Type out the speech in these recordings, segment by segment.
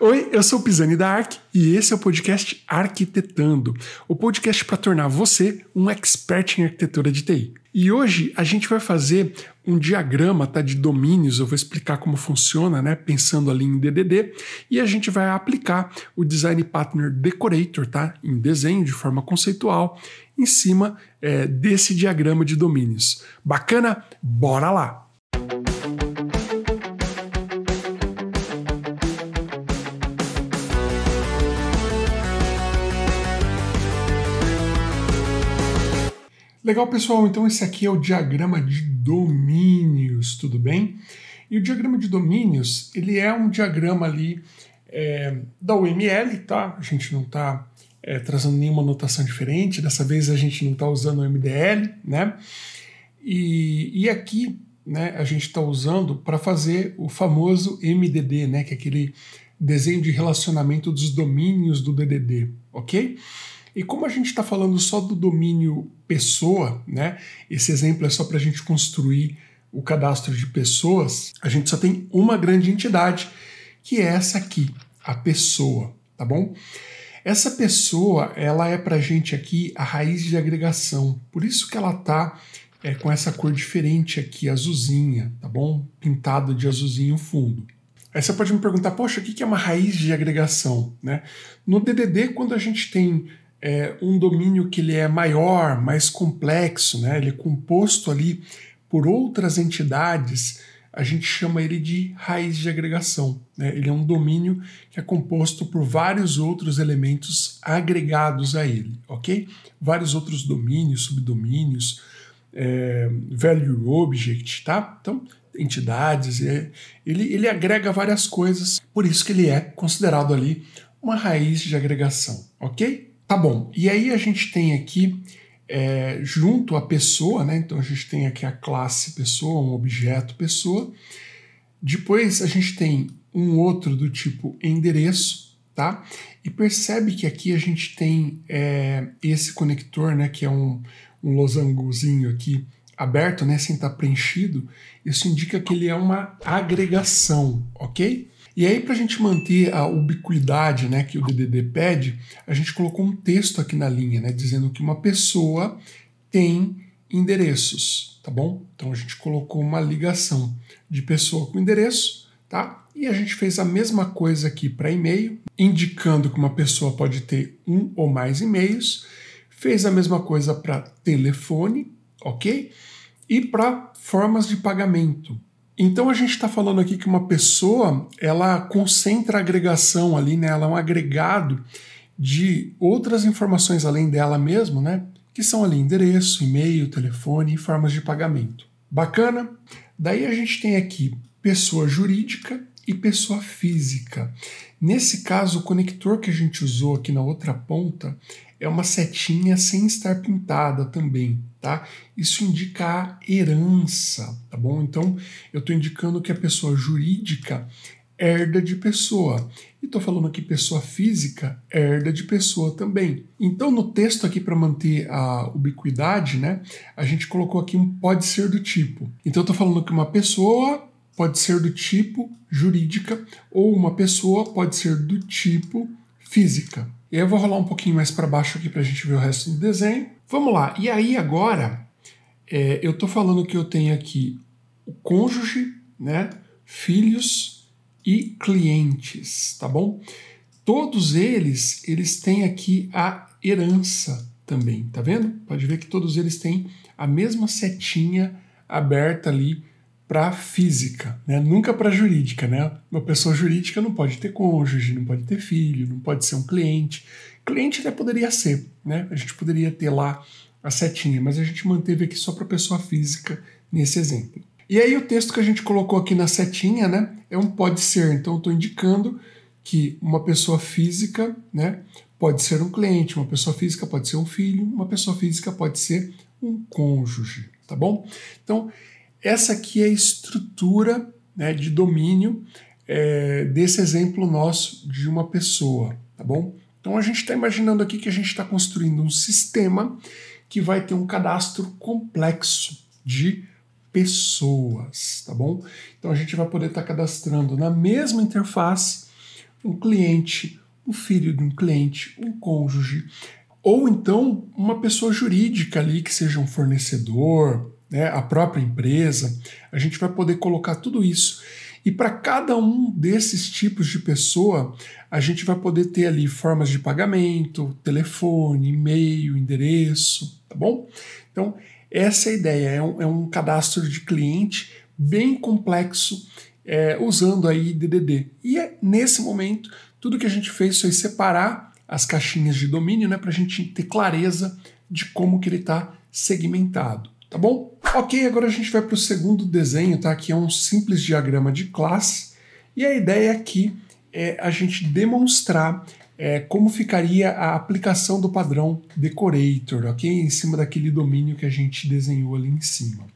Oi, eu sou o Pisani da Arc e esse é o podcast Arquitetando, o podcast para tornar você um expert em arquitetura de TI. E hoje a gente vai fazer um diagrama tá, de domínios, eu vou explicar como funciona, né, pensando ali em DDD, e a gente vai aplicar o Design Partner Decorator tá, em desenho, de forma conceitual, em cima é, desse diagrama de domínios. Bacana? Bora lá! Legal, pessoal. Então esse aqui é o diagrama de domínios, tudo bem? E o diagrama de domínios, ele é um diagrama ali é, da UML, tá? A gente não está é, trazendo nenhuma notação diferente. Dessa vez a gente não está usando o MDL, né? E, e aqui né, a gente está usando para fazer o famoso MDD, né? Que é aquele desenho de relacionamento dos domínios do DDD, ok? E como a gente está falando só do domínio pessoa, né? Esse exemplo é só para a gente construir o cadastro de pessoas. A gente só tem uma grande entidade, que é essa aqui, a pessoa, tá bom? Essa pessoa, ela é para a gente aqui a raiz de agregação. Por isso que ela tá é, com essa cor diferente aqui, azulzinha, tá bom? Pintado de azulzinho fundo. Aí você pode me perguntar, poxa, o que é uma raiz de agregação? Né? No DDD, quando a gente tem é, um domínio que ele é maior, mais complexo, né? ele é composto ali por outras entidades, a gente chama ele de raiz de agregação. Né? Ele é um domínio que é composto por vários outros elementos agregados a ele, ok? Vários outros domínios, subdomínios, é, value object, tá? Então, entidades, é, ele, ele agrega várias coisas, por isso que ele é considerado ali uma raiz de agregação, ok? Tá bom, e aí a gente tem aqui é, junto a pessoa, né? Então a gente tem aqui a classe pessoa, um objeto pessoa. Depois a gente tem um outro do tipo endereço, tá? E percebe que aqui a gente tem é, esse conector, né? Que é um, um losangozinho aqui aberto, né? Sem estar tá preenchido. Isso indica que ele é uma agregação, ok? E aí, para a gente manter a ubiquidade né, que o DDD pede, a gente colocou um texto aqui na linha, né, dizendo que uma pessoa tem endereços, tá bom? Então a gente colocou uma ligação de pessoa com endereço, tá? E a gente fez a mesma coisa aqui para e-mail, indicando que uma pessoa pode ter um ou mais e-mails. Fez a mesma coisa para telefone, ok? E para formas de pagamento, então a gente está falando aqui que uma pessoa ela concentra a agregação ali, né? Ela é um agregado de outras informações além dela mesma, né? Que são ali endereço, e-mail, telefone e formas de pagamento. Bacana? Daí a gente tem aqui pessoa jurídica e pessoa física. Nesse caso, o conector que a gente usou aqui na outra ponta é uma setinha sem estar pintada também tá? Isso indica a herança, tá bom? Então, eu estou indicando que a pessoa jurídica herda de pessoa. E estou falando que pessoa física herda de pessoa também. Então, no texto aqui, para manter a ubiquidade, né, a gente colocou aqui um pode ser do tipo. Então, estou falando que uma pessoa pode ser do tipo jurídica ou uma pessoa pode ser do tipo física. E aí eu vou rolar um pouquinho mais para baixo aqui para a gente ver o resto do desenho. Vamos lá. E aí agora é, eu estou falando que eu tenho aqui o cônjuge, né, filhos e clientes, tá bom? Todos eles, eles têm aqui a herança também, tá vendo? Pode ver que todos eles têm a mesma setinha aberta ali para física, né? nunca para jurídica. Né? Uma pessoa jurídica não pode ter cônjuge, não pode ter filho, não pode ser um cliente. Cliente até poderia ser, né? a gente poderia ter lá a setinha, mas a gente manteve aqui só para pessoa física nesse exemplo. E aí o texto que a gente colocou aqui na setinha né, é um pode ser, então eu estou indicando que uma pessoa física né, pode ser um cliente, uma pessoa física pode ser um filho, uma pessoa física pode ser um cônjuge, tá bom? Então, essa aqui é a estrutura né, de domínio é, desse exemplo nosso de uma pessoa, tá bom? Então a gente está imaginando aqui que a gente está construindo um sistema que vai ter um cadastro complexo de pessoas, tá bom? Então a gente vai poder estar tá cadastrando na mesma interface um cliente, um filho de um cliente, um cônjuge, ou então uma pessoa jurídica ali que seja um fornecedor, né, a própria empresa, a gente vai poder colocar tudo isso. E para cada um desses tipos de pessoa, a gente vai poder ter ali formas de pagamento, telefone, e-mail, endereço, tá bom? Então, essa é a ideia, é um, é um cadastro de cliente bem complexo, é, usando aí DDD. E é, nesse momento, tudo que a gente fez foi separar as caixinhas de domínio, né, para a gente ter clareza de como que ele está segmentado, tá bom? Ok, agora a gente vai para o segundo desenho, tá? Que é um simples diagrama de classe. E a ideia aqui é a gente demonstrar é, como ficaria a aplicação do padrão decorator, ok? Em cima daquele domínio que a gente desenhou ali em cima.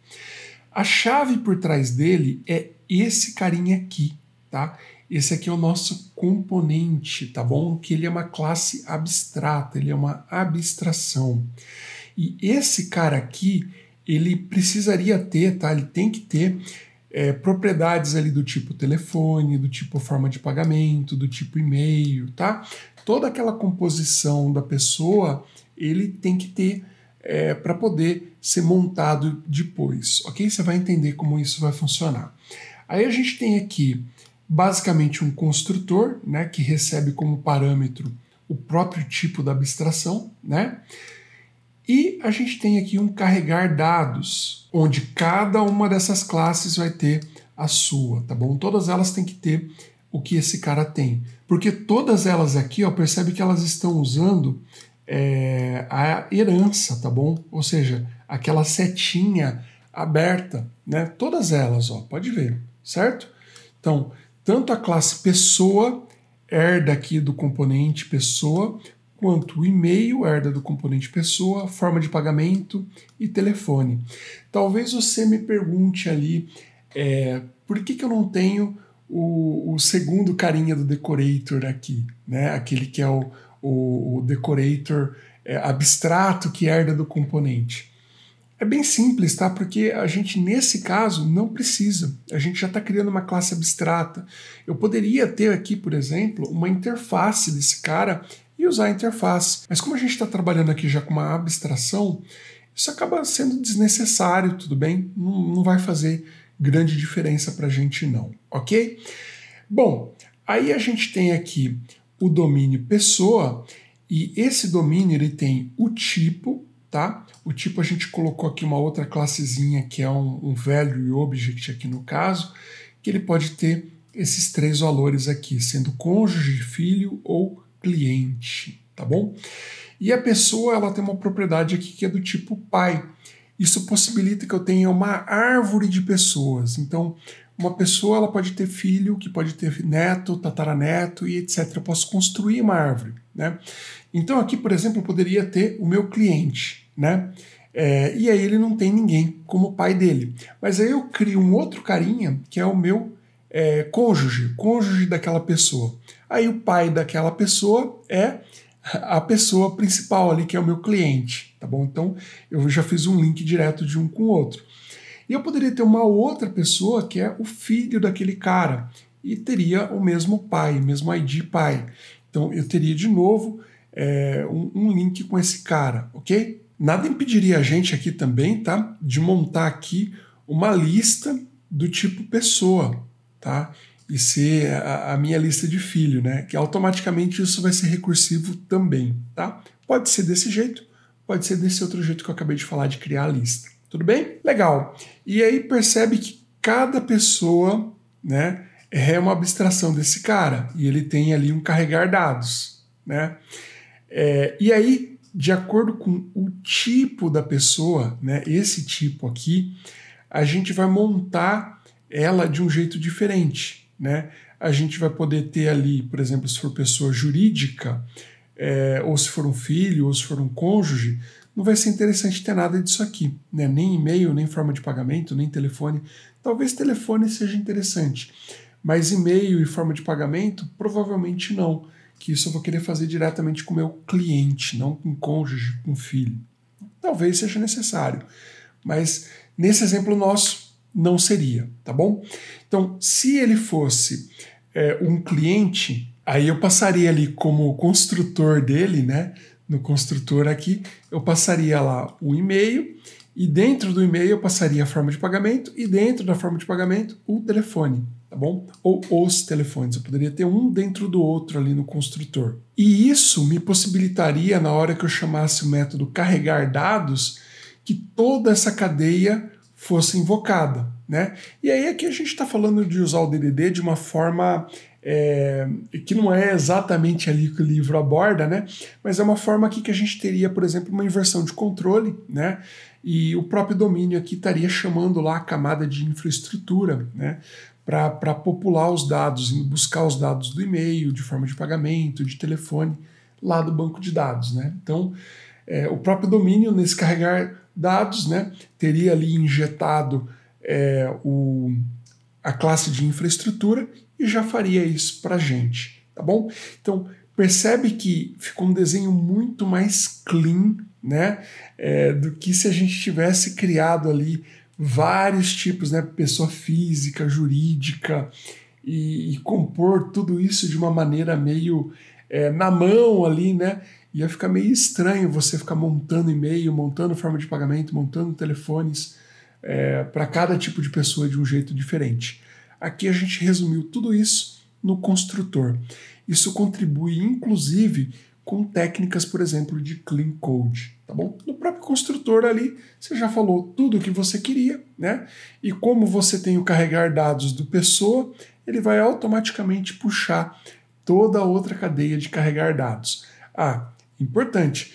A chave por trás dele é esse carinha aqui, tá? Esse aqui é o nosso componente, tá bom? Que ele é uma classe abstrata, ele é uma abstração. E esse cara aqui, ele precisaria ter, tá? Ele tem que ter é, propriedades ali do tipo telefone, do tipo forma de pagamento, do tipo e-mail, tá? Toda aquela composição da pessoa ele tem que ter é, para poder ser montado depois, ok? Você vai entender como isso vai funcionar. Aí a gente tem aqui basicamente um construtor, né, que recebe como parâmetro o próprio tipo da abstração, né? E a gente tem aqui um carregar dados, onde cada uma dessas classes vai ter a sua, tá bom? Todas elas têm que ter o que esse cara tem. Porque todas elas aqui, ó, percebe que elas estão usando é, a herança, tá bom? Ou seja, aquela setinha aberta, né? Todas elas, ó, pode ver, certo? Então, tanto a classe pessoa herda aqui do componente pessoa, quanto o e-mail herda do componente pessoa, forma de pagamento e telefone. Talvez você me pergunte ali é, por que, que eu não tenho o, o, segundo carinha do decorator aqui, né? Aquele que é o, o, o decorator é, abstrato que herda do componente. É bem simples, tá? Porque a gente, nesse caso, não precisa. A gente já está criando uma classe abstrata. Eu poderia ter aqui, por exemplo, uma interface desse cara e usar a interface. Mas como a gente está trabalhando aqui já com uma abstração, isso acaba sendo desnecessário, tudo bem? Não, não vai fazer grande diferença para a gente não, ok? Bom, aí a gente tem aqui o domínio pessoa e esse domínio ele tem o tipo, tá? O tipo a gente colocou aqui uma outra classezinha que é um, um value object aqui no caso, que ele pode ter esses três valores aqui, sendo cônjuge, filho ou cliente, tá bom? E a pessoa ela tem uma propriedade aqui que é do tipo pai. Isso possibilita que eu tenha uma árvore de pessoas. Então, uma pessoa ela pode ter filho, que pode ter neto, tataraneto e etc. Eu posso construir uma árvore, né? Então, aqui, por exemplo, eu poderia ter o meu cliente, né? É, e aí ele não tem ninguém como pai dele. Mas aí eu crio um outro carinha que é o meu é, cônjuge, cônjuge daquela pessoa. Aí o pai daquela pessoa é a pessoa principal ali, que é o meu cliente, tá bom? Então eu já fiz um link direto de um com o outro. E eu poderia ter uma outra pessoa que é o filho daquele cara e teria o mesmo pai, mesmo ID pai. Então eu teria de novo é, um, um link com esse cara, ok? Nada impediria a gente aqui também, tá? De montar aqui uma lista do tipo pessoa, tá? E ser a, a minha lista de filho, né? Que automaticamente isso vai ser recursivo também, tá? Pode ser desse jeito, pode ser desse outro jeito que eu acabei de falar de criar a lista. Tudo bem? Legal. E aí percebe que cada pessoa, né, é uma abstração desse cara e ele tem ali um carregar dados, né? É, e aí, de acordo com o tipo da pessoa, né, esse tipo aqui, a gente vai montar ela de um jeito diferente. Né? A gente vai poder ter ali, por exemplo, se for pessoa jurídica, é, ou se for um filho, ou se for um cônjuge, não vai ser interessante ter nada disso aqui, né? nem e-mail, nem forma de pagamento, nem telefone. Talvez telefone seja interessante, mas e-mail e forma de pagamento provavelmente não, que isso eu vou querer fazer diretamente com o meu cliente, não com cônjuge, com filho. Talvez seja necessário, mas nesse exemplo nosso, não seria, tá bom? Então, se ele fosse é, um cliente, aí eu passaria ali como construtor dele, né? No construtor aqui, eu passaria lá o e-mail e dentro do e-mail eu passaria a forma de pagamento e dentro da forma de pagamento o telefone, tá bom? Ou os telefones, eu poderia ter um dentro do outro ali no construtor. E isso me possibilitaria na hora que eu chamasse o método carregar dados que toda essa cadeia fosse invocada. Né? E aí aqui a gente está falando de usar o DDD de uma forma é, que não é exatamente ali que o livro aborda, né? mas é uma forma aqui que a gente teria, por exemplo, uma inversão de controle, né? e o próprio domínio aqui estaria chamando lá a camada de infraestrutura, né? para popular os dados, buscar os dados do e-mail, de forma de pagamento, de telefone, lá do banco de dados. Né? Então, é, o próprio domínio, nesse carregar dados, né? teria ali injetado é, o, a classe de infraestrutura e já faria isso para a gente, tá bom? Então, percebe que ficou um desenho muito mais clean né, é, do que se a gente tivesse criado ali vários tipos, né, pessoa física, jurídica, e, e compor tudo isso de uma maneira meio é, na mão ali, né? Ia ficar meio estranho você ficar montando e-mail, montando forma de pagamento, montando telefones é, para cada tipo de pessoa de um jeito diferente. Aqui a gente resumiu tudo isso no construtor. Isso contribui, inclusive, com técnicas, por exemplo, de clean code, tá bom? No próprio construtor ali, você já falou tudo o que você queria, né? E como você tem o carregar dados do pessoa, ele vai automaticamente puxar toda a outra cadeia de carregar dados. Ah, importante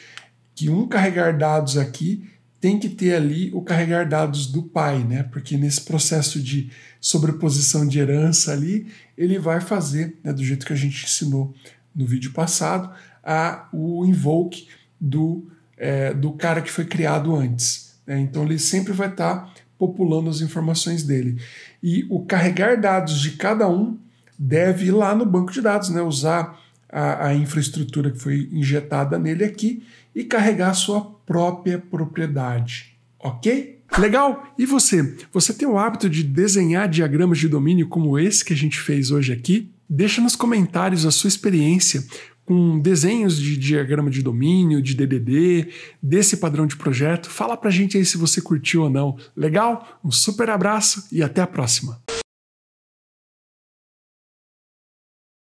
que um carregar dados aqui tem que ter ali o carregar dados do pai, né? Porque nesse processo de sobreposição de herança ali, ele vai fazer, né, do jeito que a gente ensinou no vídeo passado, a, o invoke do, é, do cara que foi criado antes. Né? Então ele sempre vai estar tá populando as informações dele. E o carregar dados de cada um deve ir lá no banco de dados, né, usar a, a infraestrutura que foi injetada nele aqui e carregar a sua própria propriedade, ok? Legal? E você? Você tem o hábito de desenhar diagramas de domínio como esse que a gente fez hoje aqui? Deixa nos comentários a sua experiência com desenhos de diagrama de domínio, de DDD, desse padrão de projeto. Fala pra gente aí se você curtiu ou não. Legal? Um super abraço e até a próxima!